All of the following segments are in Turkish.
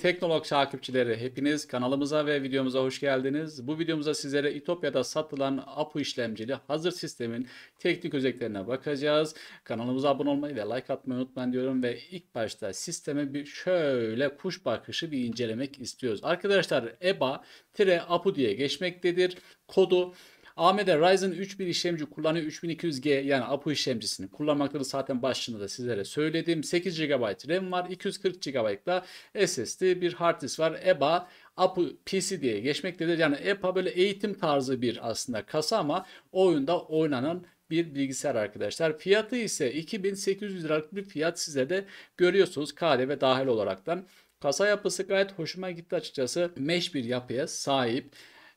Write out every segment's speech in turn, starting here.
Teknolog takipçileri hepiniz kanalımıza ve videomuza hoş geldiniz. Bu videomuzda sizlere İtopya'da satılan APU işlemcili hazır sistemin teknik özelliklerine bakacağız. Kanalımıza abone olmayı ve like atmayı unutmayın diyorum ve ilk başta sisteme bir şöyle kuş bakışı bir incelemek istiyoruz. Arkadaşlar EBA-APU diye geçmektedir. Kodu AMD Ryzen 3000 işlemci kullanıyor. 3200G yani APU işlemcisini kullanmakları Zaten başlığında da sizlere söyledim. 8 GB RAM var. 240 GB da SSD bir hard disk var. EBA APU PC diye geçmektedir. Yani Eba böyle eğitim tarzı bir aslında kasa ama oyunda oynanan bir bilgisayar arkadaşlar. Fiyatı ise 2800 liralık bir fiyat size de görüyorsunuz KDV dahil olaraktan. Kasa yapısı gayet hoşuma gitti açıkçası. Mesh bir yapıya sahip.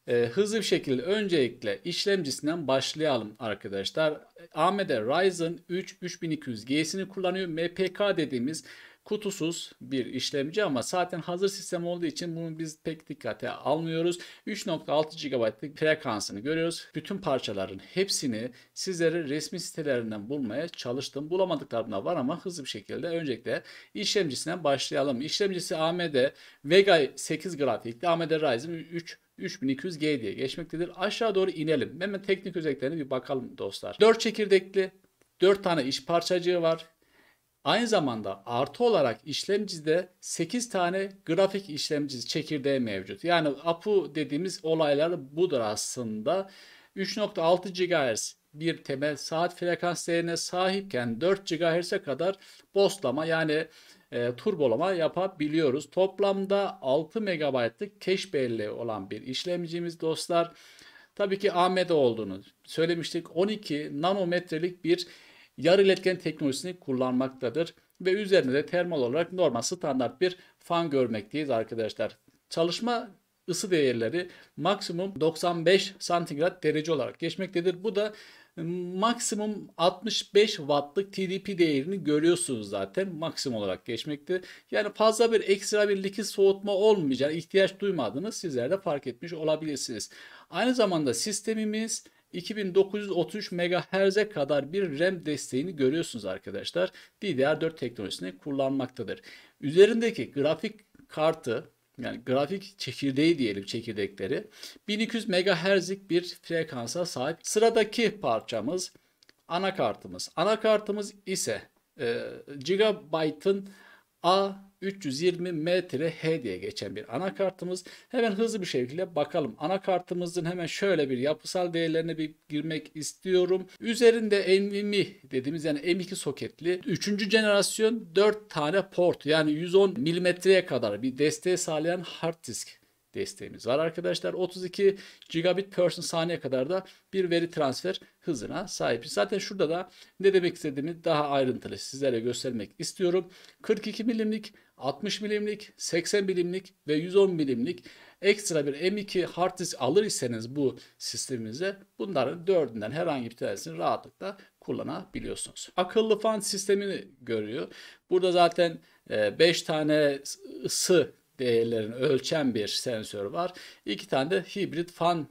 E, hızlı bir şekilde öncelikle işlemcisinden başlayalım arkadaşlar. AMD Ryzen 3 3200G'sini kullanıyor. MPK dediğimiz kutusuz bir işlemci ama zaten hazır sistem olduğu için bunu biz pek dikkate almıyoruz. 3.6 GB'lık frekansını görüyoruz. Bütün parçaların hepsini sizlere resmi sitelerinden bulmaya çalıştım. Bulamadıklarım var ama hızlı bir şekilde öncelikle işlemcisine başlayalım. İşlemcisi AMD Vega 8 grafikli AMD Ryzen 3 3200G diye geçmektedir. Aşağı doğru inelim. Hemen teknik özelliklerine bir bakalım dostlar. 4 çekirdekli, 4 tane iş parçacığı var. Aynı zamanda artı olarak işlemcide 8 tane grafik işlemci çekirdeği mevcut. Yani APU dediğimiz olaylar budur aslında. 3.6 GHz bir temel saat frekanslarına sahipken 4 GHz'e kadar boslama yani e, turbolama yapabiliyoruz. Toplamda 6 MB'lık cache belleği olan bir işlemcimiz dostlar. Tabii ki AMD olduğunu söylemiştik. 12 nanometrelik bir yarı iletken teknolojisini kullanmaktadır. Ve üzerinde de termal olarak normal standart bir fan görmekteyiz arkadaşlar. Çalışma ısı değerleri maksimum 95 santigrat derece olarak geçmektedir. Bu da maksimum 65 wattlık TDP değerini görüyorsunuz zaten maksimum olarak geçmekte. Yani fazla bir ekstra bir likit soğutma olmayacağını ihtiyaç duymadığınız sizler de fark etmiş olabilirsiniz. Aynı zamanda sistemimiz 2933 MHz'e kadar bir RAM desteğini görüyorsunuz arkadaşlar. DDR4 teknolojisini kullanmaktadır. Üzerindeki grafik kartı yani grafik çekirdeği diyelim çekirdekleri 1200 MHz'lik bir frekansa sahip. Sıradaki parçamız anakartımız. Anakartımız ise e, Gigabyte'ın A 320 M-H diye geçen bir anakartımız. Hemen hızlı bir şekilde bakalım. Anakartımızın hemen şöyle bir yapısal değerlerine bir girmek istiyorum. Üzerinde NVMe dediğimiz yani M2 soketli üçüncü jenerasyon 4 tane port yani 110 milimetreye kadar bir desteğe sağlayan hard disk desteğimiz var arkadaşlar. 32 gigabit per saniye kadar da bir veri transfer hızına sahibiz. Zaten şurada da ne demek istediğimi daha ayrıntılı sizlere göstermek istiyorum. 42 milimlik, 60 milimlik, 80 milimlik ve 110 milimlik ekstra bir M2 hard disk alır iseniz bu sistemimize bunların dördünden herhangi bir tanesini rahatlıkla kullanabiliyorsunuz. Akıllı fan sistemini görüyor. Burada zaten 5 e, tane ısı değerlerini ölçen bir sensör var. İki tane de hibrit fan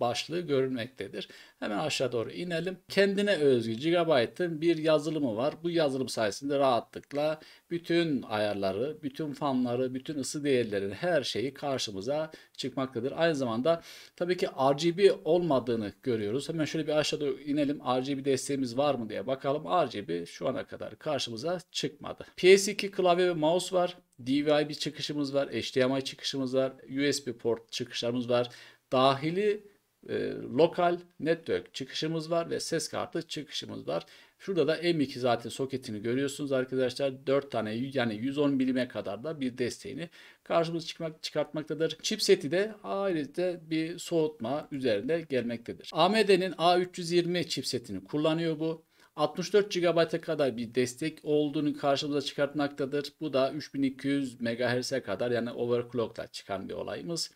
başlığı görünmektedir. Hemen aşağı doğru inelim. Kendine özgü Gigabyte'ın bir yazılımı var. Bu yazılım sayesinde rahatlıkla bütün ayarları, bütün fanları, bütün ısı değerlerini her şeyi karşımıza çıkmaktadır. Aynı zamanda tabii ki RGB olmadığını görüyoruz. Hemen şöyle bir aşağı doğru inelim. RGB desteğimiz var mı diye bakalım. RGB şu ana kadar karşımıza çıkmadı. PS2 klavye ve mouse var. DVI bir çıkışımız var, HDMI çıkışımız var, USB port çıkışlarımız var dahili e, lokal network çıkışımız var ve ses kartı çıkışımız var. Şurada da M2 zaten soketini görüyorsunuz arkadaşlar. 4 tane yani 110 bilime kadar da bir desteğini karşımıza çıkmak, çıkartmaktadır. Chipseti de ayrıca bir soğutma üzerinde gelmektedir. AMD'nin A320 chipsetini kullanıyor bu. 64 GB'a kadar bir destek olduğunu karşımıza çıkartmaktadır. Bu da 3200 MHz'e kadar yani overclock'ta çıkan bir olayımız.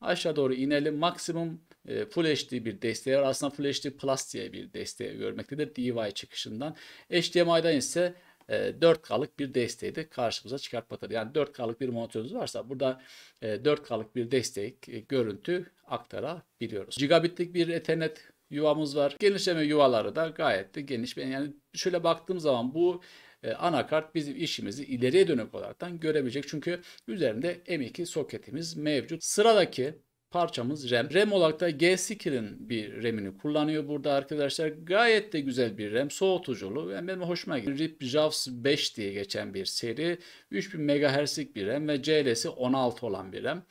Aşağı doğru inelim. Maksimum e, Full HD bir desteği var. Aslında Full HD Plus diye bir desteği görmektedir DIY çıkışından. HDMI'den ise e, 4K'lık bir desteği de karşımıza çıkartmaktadır. Yani 4K'lık bir monitörünüz varsa burada e, 4K'lık bir destek e, görüntü aktarabiliyoruz. Gigabitlik bir Ethernet yuvamız var. Genişleme yuvaları da gayet de geniş. Yani şöyle baktığım zaman bu e, anakart bizim işimizi ileriye dönük olaraktan görebilecek. Çünkü üzerinde M2 soketimiz mevcut. Sıradaki parçamız RAM. RAM olarak da G-Skill'in bir RAM'ini kullanıyor burada arkadaşlar. Gayet de güzel bir RAM. Soğutuculu. Yani benim hoşuma gidiyor. RIP JAWS 5 diye geçen bir seri. 3000 MHz'lik bir RAM ve CL'si 16 olan bir RAM.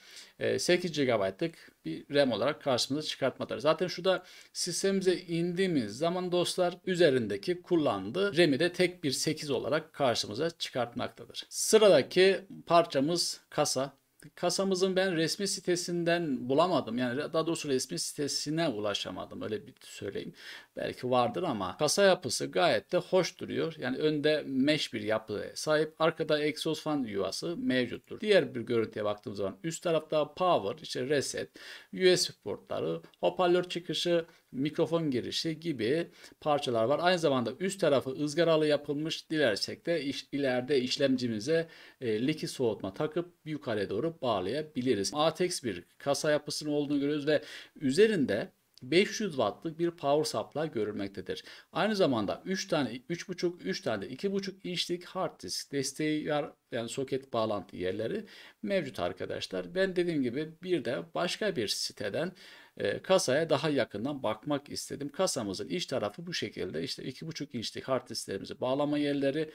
8 GB'lık bir RAM olarak karşımıza çıkartmaları. Zaten şurada sistemimize indiğimiz zaman dostlar üzerindeki kullandığı RAM'i de tek bir 8 olarak karşımıza çıkartmaktadır. Sıradaki parçamız kasa kasamızın ben resmi sitesinden bulamadım. Yani daha doğrusu resmi sitesine ulaşamadım öyle bir söyleyeyim. Belki vardır ama kasa yapısı gayet de hoş duruyor. Yani önde mesh bir yapıya sahip. Arkada egzoz fan yuvası mevcuttur. Diğer bir görüntüye baktığımız zaman üst tarafta power, işte reset, USB portları, hoparlör çıkışı, mikrofon girişi gibi parçalar var. Aynı zamanda üst tarafı ızgaralı yapılmış. Dilersek de iş, ileride işlemcimize e, leki soğutma takıp yukarıya doğru bağlayabiliriz. ATX bir kasa yapısının olduğunu görüyoruz ve üzerinde 500 wattlık bir power supply görülmektedir. Aynı zamanda 3 tane 3.5 3 tane 2.5 inçlik hard disk desteği var yani soket bağlantı yerleri mevcut arkadaşlar. Ben dediğim gibi bir de başka bir siteden e, kasaya daha yakından bakmak istedim. Kasamızın iç tarafı bu şekilde işte 2.5 inçlik hard disklerimizi bağlama yerleri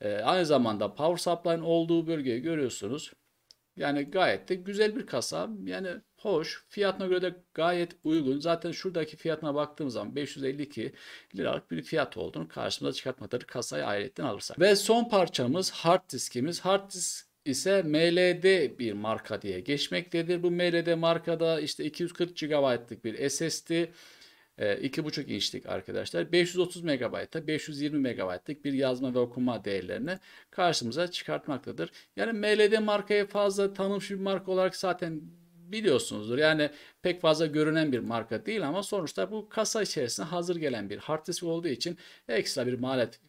e, aynı zamanda power supply'ın olduğu bölgeyi görüyorsunuz. Yani gayet de güzel bir kasa. Yani hoş. Fiyatına göre de gayet uygun. Zaten şuradaki fiyatına baktığımız zaman 552 liralık bir fiyat olduğunu karşımıza çıkartmaktadır kasayı ayrıyetten alırsak. Ve son parçamız hard diskimiz. Hard disk ise MLD bir marka diye geçmektedir. Bu MLD markada işte 240 GB'lık bir SSD, 2,5 e, inçlik arkadaşlar 530 MB'da 520 MB'lık bir yazma ve okuma değerlerini karşımıza çıkartmaktadır. Yani MLD markayı fazla tanımış bir marka olarak zaten biliyorsunuzdur. Yani pek fazla görünen bir marka değil ama sonuçta bu kasa içerisinde hazır gelen bir hard disk olduğu için ekstra bir maliyet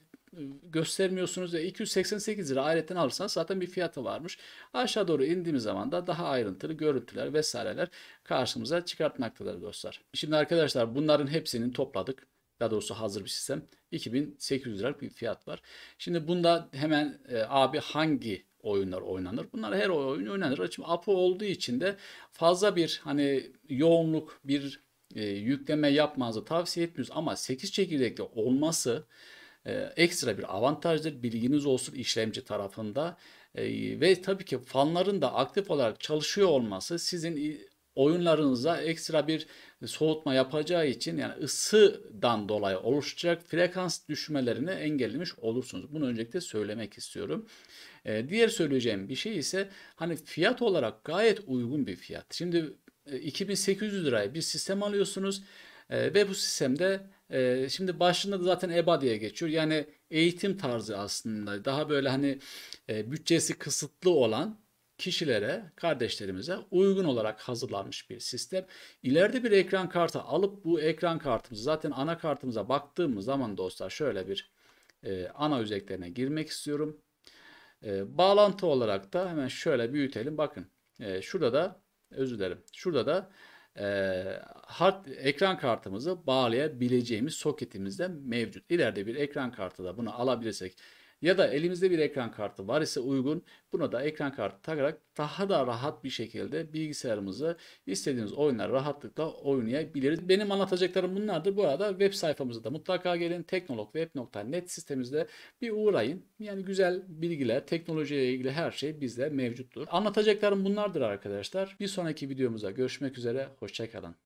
göstermiyorsunuz ya 288 lira aletten alırsanız zaten bir fiyatı varmış. Aşağı doğru indiğimiz zaman da daha ayrıntılı görüntüler vesaireler karşımıza çıkartmaktadır dostlar. Şimdi arkadaşlar bunların hepsini topladık. Daha doğrusu hazır bir sistem. 2800 liralık bir fiyat var. Şimdi bunda hemen e, abi hangi oyunlar oynanır. Bunlar her oyun oynanır. Şimdi APO olduğu için de fazla bir hani yoğunluk bir e, yükleme yapmanızı tavsiye etmiyoruz. Ama 8 çekirdekli olması ee, ekstra bir avantajdır. Bilginiz olsun işlemci tarafında ee, ve tabii ki fanların da aktif olarak çalışıyor olması sizin e, oyunlarınıza ekstra bir soğutma yapacağı için yani ısıdan dolayı oluşacak frekans düşmelerini engellemiş olursunuz. Bunu öncelikle söylemek istiyorum. Ee, diğer söyleyeceğim bir şey ise hani fiyat olarak gayet uygun bir fiyat. Şimdi 2800 e, liraya bir sistem alıyorsunuz e, ve bu sistemde e, şimdi başlığında da zaten EBA diye geçiyor. Yani eğitim tarzı aslında daha böyle hani e, bütçesi kısıtlı olan kişilere, kardeşlerimize uygun olarak hazırlanmış bir sistem. İleride bir ekran kartı alıp bu ekran kartımızı zaten ana kartımıza baktığımız zaman dostlar şöyle bir e, ana özelliklerine girmek istiyorum. E, bağlantı olarak da hemen şöyle büyütelim. Bakın e, şurada da özür dilerim. Şurada da e, hard, ekran kartımızı bağlayabileceğimiz soketimiz de mevcut. İleride bir ekran kartı da bunu alabilirsek ya da elimizde bir ekran kartı var ise uygun buna da ekran kartı takarak daha da rahat bir şekilde bilgisayarımızı istediğimiz oyunlar rahatlıkla oynayabiliriz. Benim anlatacaklarım bunlardır. Bu arada web sayfamıza da mutlaka gelin. teknologweb.net sistemimizde bir uğrayın. Yani güzel bilgiler, teknolojiyle ilgili her şey bizde mevcuttur. Anlatacaklarım bunlardır arkadaşlar. Bir sonraki videomuza görüşmek üzere. Hoşçakalın.